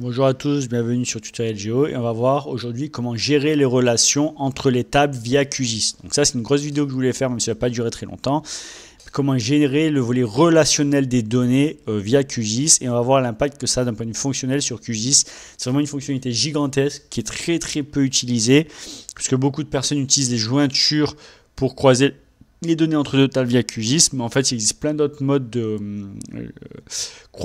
Bonjour à tous, bienvenue sur Tutoriel Geo et on va voir aujourd'hui comment gérer les relations entre les tables via QGIS. Donc ça c'est une grosse vidéo que je voulais faire mais si ça va pas durer très longtemps. Comment générer le volet relationnel des données euh, via QGIS et on va voir l'impact que ça a d'un point de vue fonctionnel sur QGIS. C'est vraiment une fonctionnalité gigantesque qui est très très peu utilisée puisque beaucoup de personnes utilisent des jointures pour croiser les données entre deux tables via QGIS, mais en fait, il existe plein d'autres modes de, euh,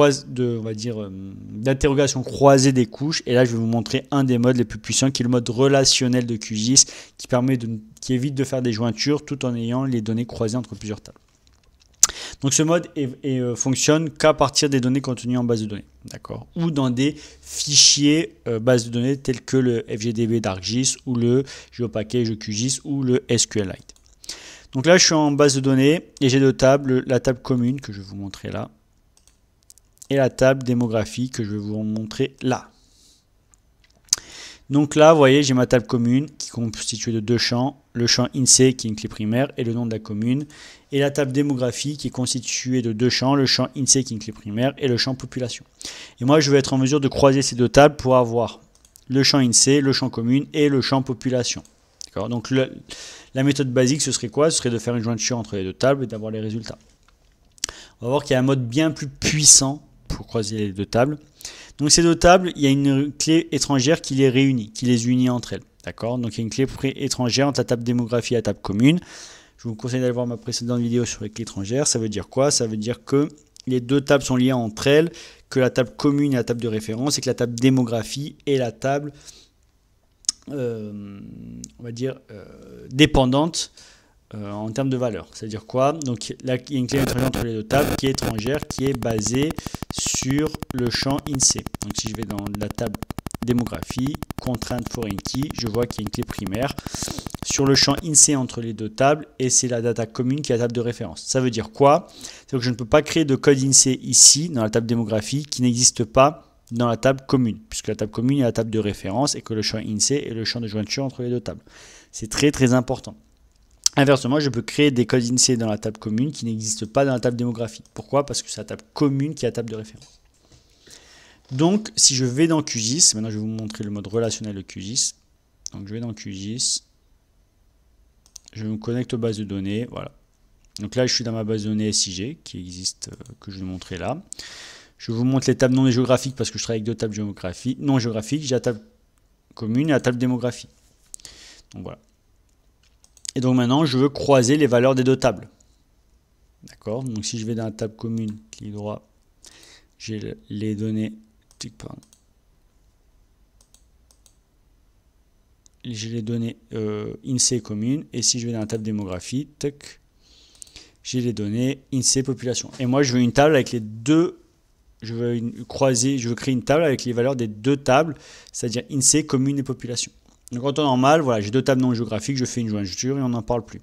euh, de va dire, euh, d'interrogation croisée des couches. Et là, je vais vous montrer un des modes les plus puissants, qui est le mode relationnel de QGIS, qui permet de, évite de faire des jointures tout en ayant les données croisées entre plusieurs tables. Donc ce mode est, fonctionne qu'à partir des données contenues en base de données, d'accord Ou dans des fichiers base de données tels que le FGDB d'ArcGIS ou le GeoPackage QGIS ou le SQLite. Donc là, je suis en base de données et j'ai deux tables, la table commune que je vais vous montrer là et la table démographie que je vais vous montrer là. Donc là, vous voyez, j'ai ma table commune qui est constituée de deux champs, le champ INSEE qui est une clé primaire et le nom de la commune, et la table démographie qui est constituée de deux champs, le champ INSEE qui est une clé primaire et le champ population. Et moi, je vais être en mesure de croiser ces deux tables pour avoir le champ INSEE, le champ commune et le champ population. Donc la méthode basique, ce serait quoi Ce serait de faire une jointure entre les deux tables et d'avoir les résultats. On va voir qu'il y a un mode bien plus puissant pour croiser les deux tables. Donc ces deux tables, il y a une clé étrangère qui les réunit, qui les unit entre elles. D'accord Donc il y a une clé étrangère entre la table démographie et la table commune. Je vous conseille d'aller voir ma précédente vidéo sur les clés étrangères. Ça veut dire quoi Ça veut dire que les deux tables sont liées entre elles, que la table commune est la table de référence et que la table démographie est la table euh, on va dire, euh, dépendante euh, en termes de valeur. C'est-à-dire quoi Donc là, il y a une clé étrangère entre les deux tables qui est étrangère, qui est basée sur le champ INSEE. Donc si je vais dans la table démographie, contrainte foreign key, je vois qu'il y a une clé primaire sur le champ INSEE entre les deux tables et c'est la data commune qui est la table de référence. Ça veut dire quoi C'est que je ne peux pas créer de code INSEE ici, dans la table démographie, qui n'existe pas dans la table commune, puisque la table commune est la table de référence et que le champ INSEE est le champ de jointure entre les deux tables. C'est très très important. Inversement, je peux créer des codes INSEE dans la table commune qui n'existent pas dans la table démographique. Pourquoi Parce que c'est la table commune qui est la table de référence. Donc, si je vais dans QGIS, maintenant je vais vous montrer le mode relationnel de QGIS. Donc, je vais dans QGIS, je me connecte aux bases de données, voilà. Donc là, je suis dans ma base de données SIG qui existe, euh, que je vais montrer là. Je vous montre les tables non géographiques parce que je travaille avec deux tables géographiques, non géographiques. J'ai la table commune et la table démographie. Donc voilà. Et donc maintenant, je veux croiser les valeurs des deux tables. D'accord Donc si je vais dans la table commune, clic droit, j'ai les données. J'ai les données euh, INSEE commune. Et si je vais dans la table démographie, j'ai les données INSEE population. Et moi, je veux une table avec les deux je veux croiser, je veux créer une table avec les valeurs des deux tables, c'est-à-dire INSEE, commune et population. Donc en temps normal, voilà, j'ai deux tables non géographiques, je fais une jointure et on n'en parle plus.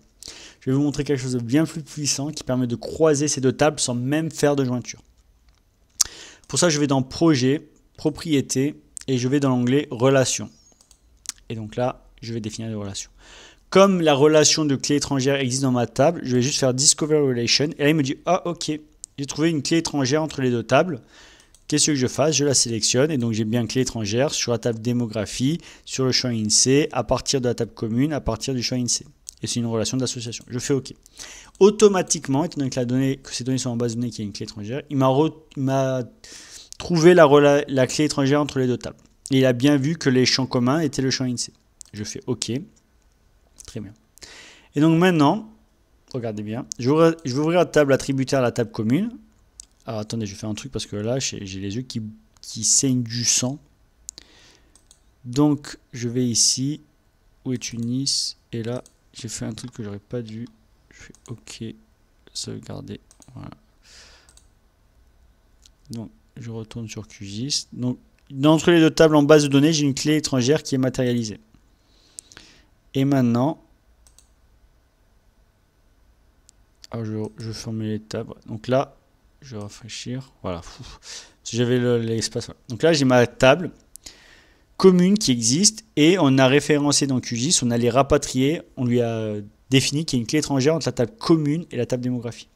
Je vais vous montrer quelque chose de bien plus puissant qui permet de croiser ces deux tables sans même faire de jointure. Pour ça, je vais dans Projet, Propriété et je vais dans l'onglet Relations. Et donc là, je vais définir des relations. Comme la relation de clé étrangère existe dans ma table, je vais juste faire Discover Relation. Et là, il me dit, ah ok, j'ai trouvé une clé étrangère entre les deux tables. Qu'est-ce que je fasse Je la sélectionne et donc j'ai bien clé étrangère sur la table démographie, sur le champ INSEE, à partir de la table commune, à partir du champ INSEE. Et c'est une relation d'association. Je fais OK. Automatiquement, étant donné que, ces données sont en base de données qui a une clé étrangère, il m'a trouvé la, la clé étrangère entre les deux tables. Et il a bien vu que les champs communs étaient le champ INSEE. Je fais OK. Très bien. Et donc maintenant, Regardez bien. Je vais ouvrir la table attributaire à la table commune. Alors attendez, je fais un truc parce que là, j'ai les yeux qui, qui saignent du sang. Donc, je vais ici. Où est Tunis Et là, j'ai fait un truc que j'aurais pas dû. Je fais OK. Sauvegarder. Voilà. Donc, je retourne sur QGIS. Donc, d'entre les deux tables en base de données, j'ai une clé étrangère qui est matérialisée. Et maintenant, Ah, je, vais ferme les tables. Donc là, je vais rafraîchir. Voilà. Si j'avais l'espace. Donc là, j'ai ma table commune qui existe et on a référencé dans QGIS, on a les rapatriés, on lui a défini qu'il y a une clé étrangère entre la table commune et la table démographie.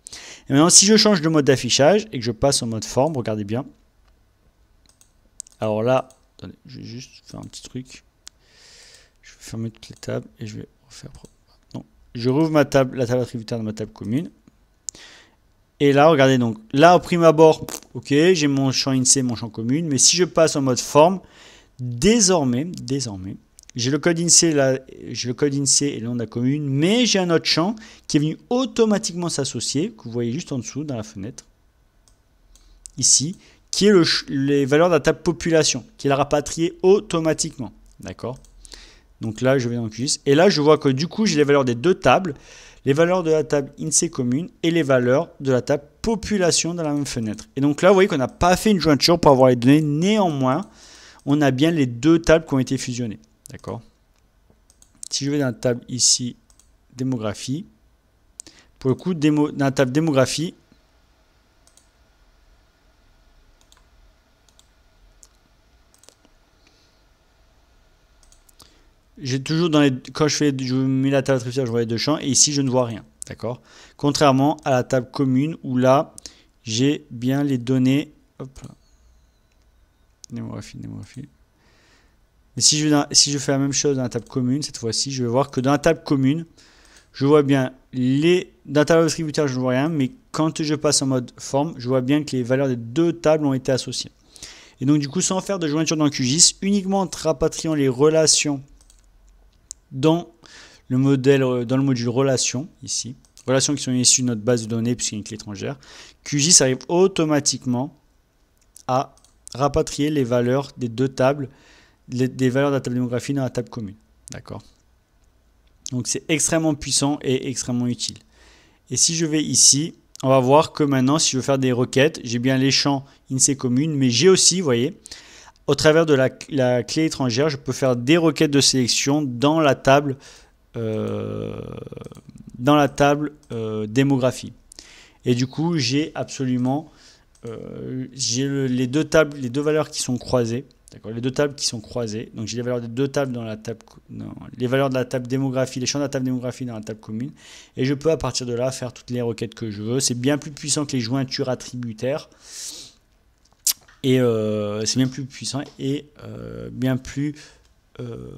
Et maintenant, si je change de mode d'affichage et que je passe en mode forme, regardez bien. Alors là, je vais juste faire un petit truc. Je vais fermer toutes les tables et je vais refaire. Je rouvre ma table, la table attributaire de ma table commune. Et là, regardez donc, là au prime abord, ok, j'ai mon champ INSEE, mon champ commune, mais si je passe en mode forme, désormais, désormais, j'ai le code INSEE, le code et le nom de la commune, mais j'ai un autre champ qui est venu automatiquement s'associer, que vous voyez juste en dessous dans la fenêtre, ici, qui est les valeurs de la table population, qui est la rapatriée automatiquement, d'accord donc là, je vais dans cuisse Et là, je vois que du coup, j'ai les valeurs des deux tables, les valeurs de la table INSEE commune et les valeurs de la table population dans la même fenêtre. Et donc là, vous voyez qu'on n'a pas fait une jointure pour avoir les données. Néanmoins, on a bien les deux tables qui ont été fusionnées. D'accord Si je vais dans la table ici, démographie, pour le coup, dans la table démographie, J'ai toujours dans les, quand je fais, mets la table attributaire, je vois les deux champs et ici je ne vois rien, d'accord Contrairement à la table commune où là j'ai bien les données. Hop Démographie, démographie. Mais si je, fais la même chose dans la table commune, cette fois-ci, je vais voir que dans la table commune, je vois bien les. Dans la table attributaire, je ne vois rien, mais quand je passe en mode forme, je vois bien que les valeurs des deux tables ont été associées. Et donc, du coup, sans faire de jointure dans QGIS, uniquement en rapatriant les relations dans le modèle, euh, dans le module relations, ici, relations qui sont issues de notre base de données puisqu'il y a une clé étrangère, QGIS arrive automatiquement à rapatrier les valeurs des deux tables, les, des valeurs de la table démographie dans la table commune. D'accord Donc c'est extrêmement puissant et extrêmement utile. Et si je vais ici, on va voir que maintenant, si je veux faire des requêtes, j'ai bien les champs INSEE commune, mais j'ai aussi, vous voyez, au travers de la, clé étrangère, je peux faire des requêtes de sélection dans la table, euh, dans la table euh, démographie. Et du coup, j'ai absolument euh, j'ai les deux tables, les deux valeurs qui sont croisées. D'accord, les deux tables qui sont croisées. Donc j'ai les valeurs des deux tables dans la table, les valeurs de la table démographie, les champs de la table démographie dans la table commune. Et je peux à partir de là faire toutes les requêtes que je veux. C'est bien plus puissant que les jointures attributaires. Et euh, c'est bien plus puissant et euh, bien plus euh,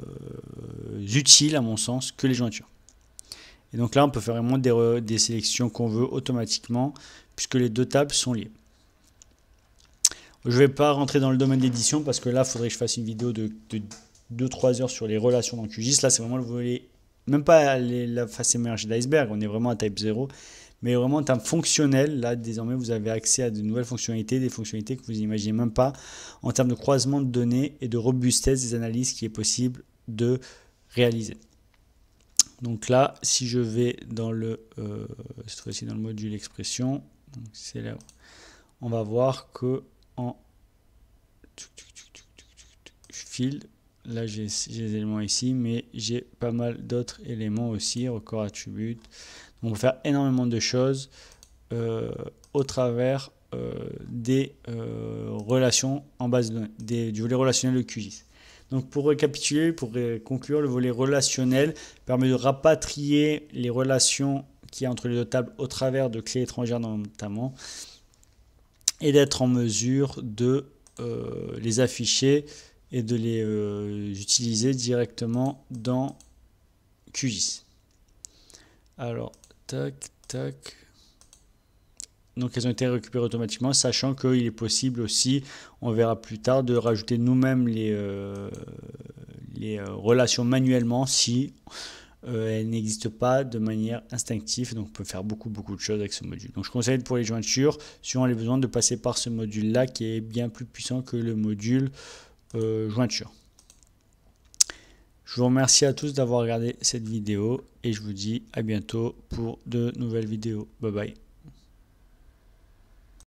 utile, à mon sens, que les jointures. Et donc là, on peut faire vraiment des, sélections qu'on veut automatiquement, puisque les deux tables sont liées. Je ne vais pas rentrer dans le domaine d'édition parce que là, il faudrait que je fasse une vidéo de, 2-3 heures sur les relations dans QGIS. Là, c'est vraiment le volet, même pas la face émergée d'iceberg, on est vraiment à type 0 mais vraiment en termes fonctionnels, là désormais vous avez accès à de nouvelles fonctionnalités, des fonctionnalités que vous n'imaginez même pas en termes de croisement de données et de robustesse des analyses qui est possible de réaliser. Donc là, si je vais dans le, euh, dans le module expression, c'est là, on va voir que en field, là j'ai les éléments ici, mais j'ai pas mal d'autres éléments aussi, record attribute, on peut faire énormément de choses euh, au travers euh, des euh, relations en base des, du volet relationnel de QGIS. Donc pour récapituler, pour conclure, le volet relationnel permet de rapatrier les relations qui a entre les deux tables au travers de clés étrangères notamment et d'être en mesure de les afficher et de les utiliser directement dans QGIS. Alors, Tac, tac. Donc elles ont été récupérées automatiquement, sachant qu'il est possible aussi, on verra plus tard, de rajouter nous-mêmes les, euh, euh, relations manuellement si euh, elles n'existent pas de manière instinctive. Donc on peut faire beaucoup beaucoup de choses avec ce module. Donc je conseille pour les jointures, si on les besoin de passer par ce module-là qui est bien plus puissant que le module jointure. Je vous remercie à tous d'avoir regardé cette vidéo et je vous dis à bientôt pour de nouvelles vidéos. Bye bye.